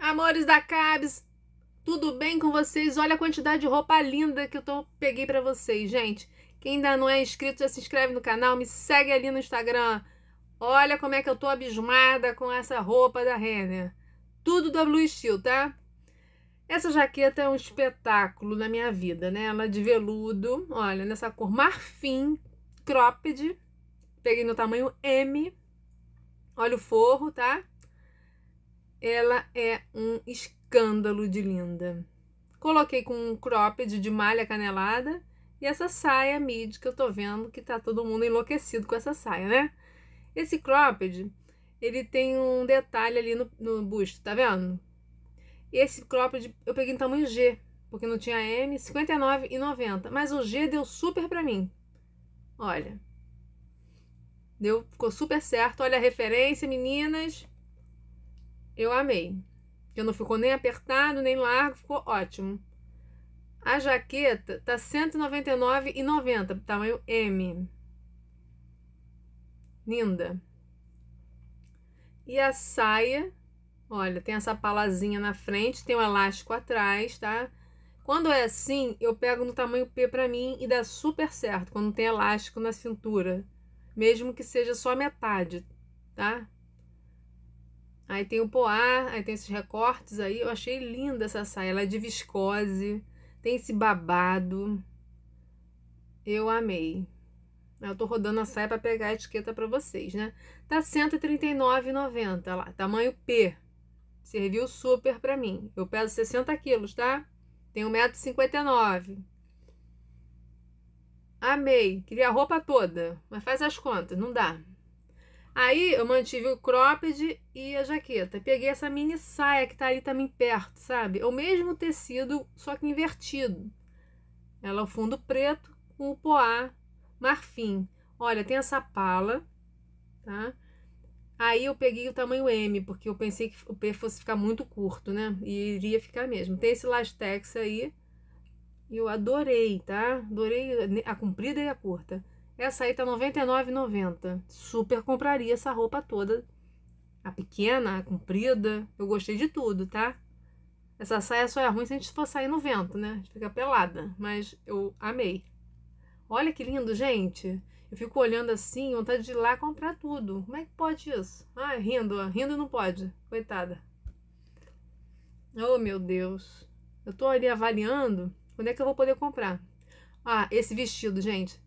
Amores da Cabs, tudo bem com vocês? Olha a quantidade de roupa linda que eu tô, peguei para vocês, gente. Quem ainda não é inscrito, já se inscreve no canal, me segue ali no Instagram. Olha como é que eu tô abismada com essa roupa da Renner. Tudo da Blue Steel, tá? Essa jaqueta é um espetáculo na minha vida, né? Ela é de veludo, olha, nessa cor marfim, cropped. Peguei no tamanho M. Olha o forro, tá? Ela é um escândalo de linda. Coloquei com um cropped de malha canelada e essa saia midi que eu tô vendo que tá todo mundo enlouquecido com essa saia, né? Esse cropped, ele tem um detalhe ali no, no busto, tá vendo? Esse cropped eu peguei em tamanho G, porque não tinha M, 59,90. Mas o G deu super pra mim. Olha. Deu, ficou super certo. Olha a referência, meninas. Eu amei. Que não ficou nem apertado, nem largo, ficou ótimo. A jaqueta tá 199,90, tamanho M. Linda. E a saia Olha, tem essa palazinha na frente, tem o um elástico atrás, tá? Quando é assim, eu pego no tamanho P pra mim e dá super certo quando tem elástico na cintura. Mesmo que seja só metade, tá? Aí tem o poá, aí tem esses recortes aí. Eu achei linda essa saia. Ela é de viscose, tem esse babado. Eu amei. Eu tô rodando a saia para pegar a etiqueta para vocês, né? Tá R$139,90 139,90 lá, tamanho P. Serviu super para mim. Eu peso 60 quilos, tá? Tenho 1,59m. Amei. Queria a roupa toda. Mas faz as contas, não dá. Aí eu mantive o cropped e a jaqueta. Peguei essa mini saia que tá ali também perto, sabe? É o mesmo tecido, só que invertido. Ela é o fundo preto com o poá marfim. Olha, tem essa pala, tá? Aí eu peguei o tamanho M, porque eu pensei que o P fosse ficar muito curto, né? E iria ficar mesmo. Tem esse lastex aí. E eu adorei, tá? Adorei a comprida e a curta. Essa aí tá R$ 99,90. Super compraria essa roupa toda. A pequena, a comprida. Eu gostei de tudo, tá? Essa saia só é ruim se a gente for sair no vento, né? A gente fica pelada. Mas eu amei. Olha que lindo, gente. Eu fico olhando assim, vontade de ir lá comprar tudo. Como é que pode isso? Ah, rindo, rindo não pode. Coitada. Oh, meu Deus. Eu tô ali avaliando quando é que eu vou poder comprar. Ah, esse vestido, gente.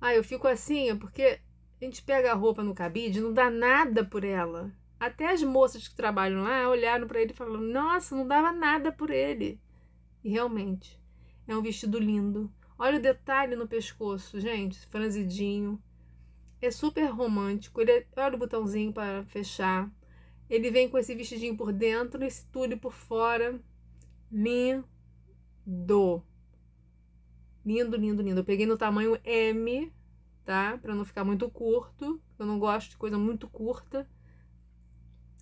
Ah, eu fico assim, é porque a gente pega a roupa no cabide, não dá nada por ela. Até as moças que trabalham lá olharam para ele e falaram: Nossa, não dava nada por ele. E realmente, é um vestido lindo, Olha o detalhe no pescoço, gente, franzidinho. É super romântico. Ele é... Olha o botãozinho para fechar. Ele vem com esse vestidinho por dentro, esse tule por fora. Lindo. Lindo, lindo, lindo. Eu peguei no tamanho M, tá? Para não ficar muito curto. Eu não gosto de coisa muito curta.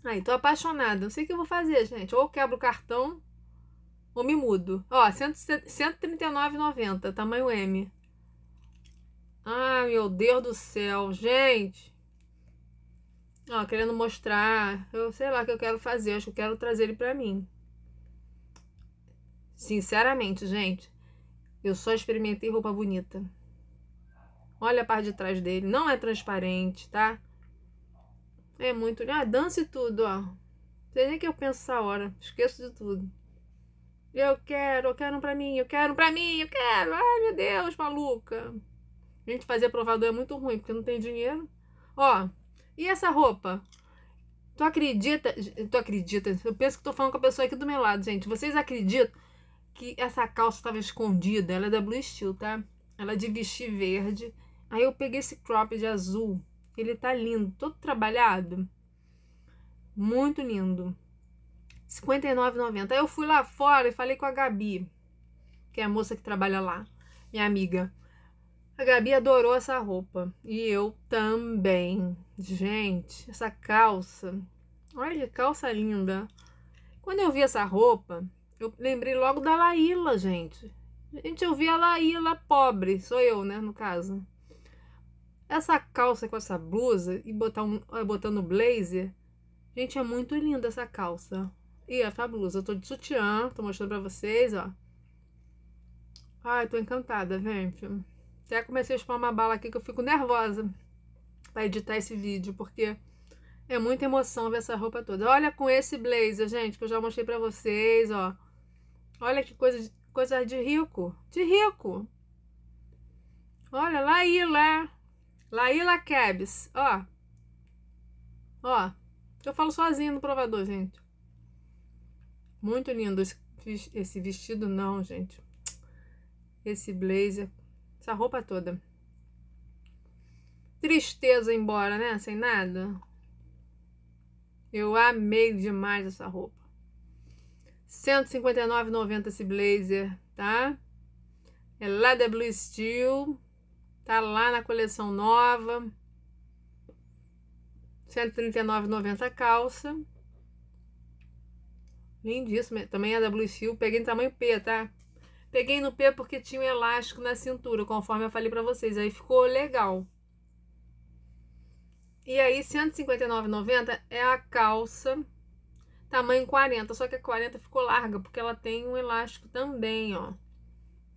Aí, tô apaixonada. Não sei o que eu vou fazer, gente. Ou quebro o cartão ou me mudo. Ó, 139,90, tamanho M. Ai, meu Deus do céu, gente. Ó, querendo mostrar, eu sei lá o que eu quero fazer, acho que eu quero trazer ele pra mim. Sinceramente, gente, eu só experimentei roupa bonita. Olha a parte de trás dele, não é transparente, tá? É muito... Ah, dança e tudo, ó. Não sei nem que eu penso essa hora, esqueço de tudo. Eu quero, eu quero um pra mim, eu quero um pra mim, eu quero. Ai, meu Deus, maluca. A gente fazer provador é muito ruim, porque não tem dinheiro. Ó, e essa roupa? Tu acredita? Tu acredita? Eu penso que tô falando com a pessoa aqui do meu lado, gente. Vocês acreditam que essa calça estava escondida? Ela é da Blue Steel, tá? Ela é de vestir verde. Aí eu peguei esse crop de azul. Ele tá lindo, todo trabalhado. Muito lindo. 59,90. Aí eu fui lá fora e falei com a Gabi, que é a moça que trabalha lá, minha amiga. A Gabi adorou essa roupa. E eu também. Gente, essa calça. Olha que calça linda. Quando eu vi essa roupa, eu lembrei logo da Laíla, gente. Gente, eu vi a Laíla pobre. Sou eu, né, no caso. Essa calça com essa blusa e botar um, eh, botando blazer. Gente, é muito linda essa calça. Ih, é fabuloso. Eu tô de sutiã, tô mostrando pra vocês, ó. Ai, tô encantada, gente. Até comecei a espalhar uma bala aqui que eu fico nervosa pra editar esse vídeo, porque é muita emoção ver essa roupa toda. Olha com esse blazer, gente, que eu já mostrei pra vocês, ó. Olha que coisa de, coisa de rico, de rico. Olha, Laila. Laila Kebs, ó. Ó, eu falo sozinho no provador, gente. Muito lindo esse, vestido, não, gente. Esse blazer, essa roupa toda. Tristeza embora, né? Sem nada. Eu amei demais essa roupa. 159,90 esse blazer, tá? É lá da Blue Steel. Tá lá na coleção nova. 139,90 a calça. Lindíssimo. Também é da Blue Steel. Peguei no tamanho P, tá? Peguei no P porque tinha um elástico na cintura, conforme eu falei pra vocês. Aí ficou legal. E aí, R$159,90 é a calça tamanho 40. Só que a 40 ficou larga, porque ela tem um elástico também, ó.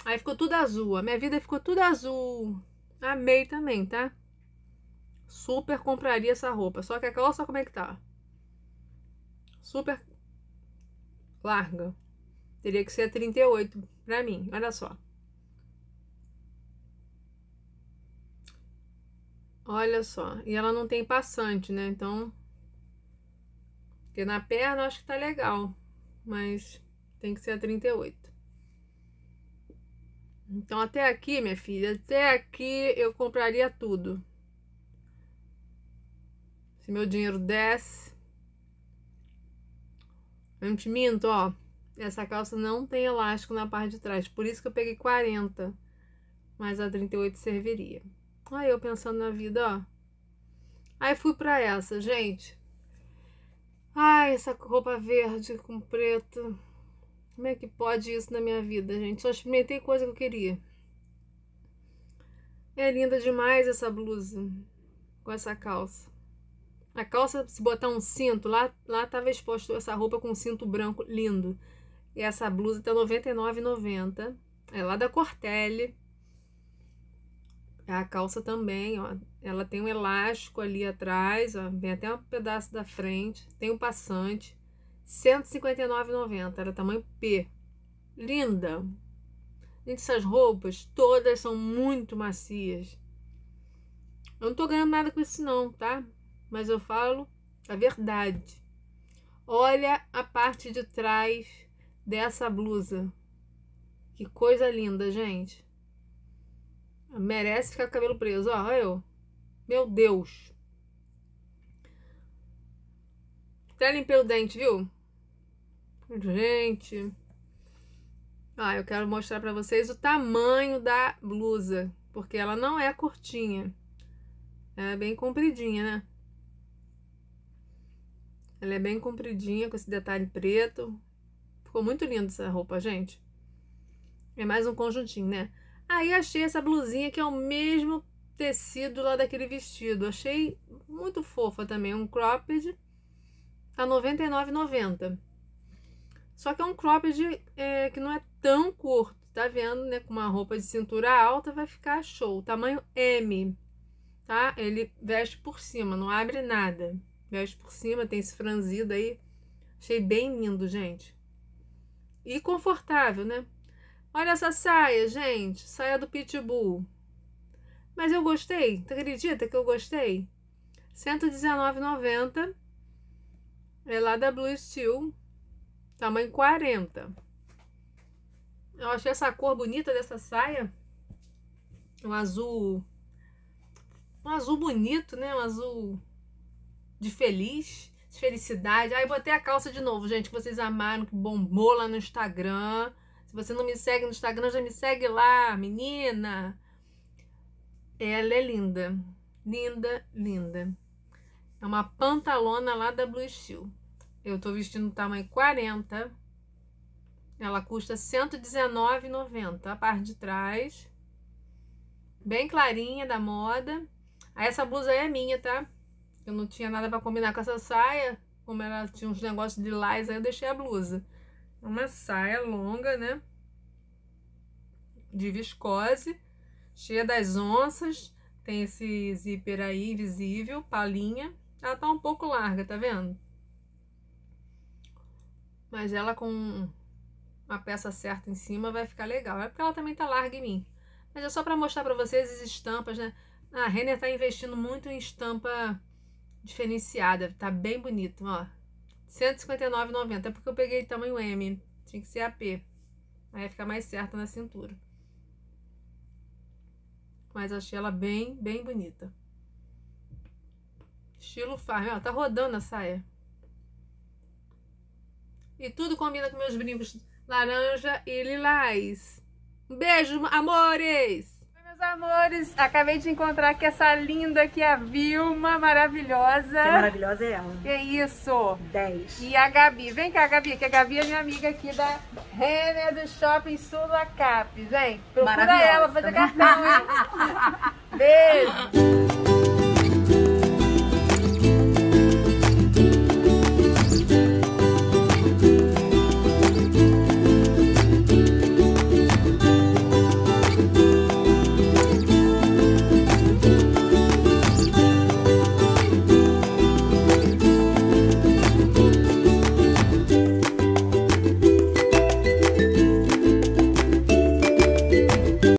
Aí ficou tudo azul. A minha vida ficou tudo azul. Amei também, tá? Super compraria essa roupa. Só que a calça, como é que tá? Super larga. Teria que ser a 38 para mim, olha só. Olha só, e ela não tem passante, né? Então, porque na perna eu acho que tá legal, mas tem que ser a 38. Então até aqui, minha filha, até aqui eu compraria tudo. Se meu dinheiro desce, eu te minto, ó. Essa calça não tem elástico na parte de trás, por isso que eu peguei 40. Mas a 38 serviria. Aí eu pensando na vida, ó. Aí fui pra essa, gente. Ai, essa roupa verde com preto. Como é que pode isso na minha vida, gente? Só experimentei coisa que eu queria. É linda demais essa blusa com essa calça. A calça, se botar um cinto, lá, lá tava exposto essa roupa com um cinto branco lindo. E essa blusa tá R$ 99,90. É lá da Cortelli. A calça também, ó. Ela tem um elástico ali atrás, ó. Vem até um pedaço da frente. Tem um passante. R$ 159,90. Era tamanho P. Linda! Gente, essas roupas todas são muito macias. Eu não tô ganhando nada com isso, não, tá? mas eu falo a verdade. Olha a parte de trás dessa blusa. Que coisa linda, gente. Merece ficar com o cabelo preso. Ó, eu. Meu Deus. Até tá limpei o dente, viu? Gente. Ah, eu quero mostrar para vocês o tamanho da blusa. Porque ela não é curtinha. É bem compridinha, né? Ela é bem compridinha, com esse detalhe preto. Ficou muito lindo essa roupa, gente. É mais um conjuntinho, né? Aí achei essa blusinha que é o mesmo tecido lá daquele vestido. Achei muito fofa também, um cropped a 99,90. Só que é um cropped é, que não é tão curto, tá vendo, né? Com uma roupa de cintura alta vai ficar show. Tamanho M, tá? Ele veste por cima, não abre nada. Veste por cima, tem esse franzido aí. Achei bem lindo, gente. E confortável, né? Olha essa saia, gente. Saia do Pitbull. Mas eu gostei. Tu acredita que eu gostei? R$ 119,90. É lá da Blue Steel. Tamanho 40. Eu achei essa cor bonita dessa saia. Um azul. Um azul bonito, né? Um azul de feliz, de felicidade. Aí botei a calça de novo, gente, que vocês amaram, que bombou lá no Instagram. Se você não me segue no Instagram, já me segue lá, menina. Ela é linda, linda, linda. É uma pantalona lá da Blue Steel. Eu tô vestindo tamanho 40. Ela custa R$ 119,90. A parte de trás. Bem clarinha da moda. Aí essa blusa aí é minha, tá? Eu não tinha nada para combinar com essa saia. Como ela tinha uns negócios de lais, aí eu deixei a blusa. Uma saia longa, né? De viscose, cheia das onças. Tem esse zíper aí invisível, palinha. Ela tá um pouco larga, tá vendo? Mas ela com uma peça certa em cima vai ficar legal. É porque ela também tá larga em mim. Mas é só para mostrar para vocês as estampas, né? A Renner tá investindo muito em estampa diferenciada. Tá bem bonito, ó. R$159,90. É porque eu peguei tamanho M. Tinha que ser AP. Aí fica mais certa na cintura. Mas achei ela bem, bem bonita. Estilo farm. Ó, tá rodando a saia. E tudo combina com meus brincos laranja e lilás. Um beijo, amores! amores! Acabei de encontrar aqui essa linda aqui, é a Vilma, maravilhosa. Que maravilhosa é ela. Que isso! 10. E a Gabi. Vem cá, Gabi, que a Gabi é minha amiga aqui da Renner do Shopping Sulacap. Gente, procura ela, fazer cartão, hein? Beijo!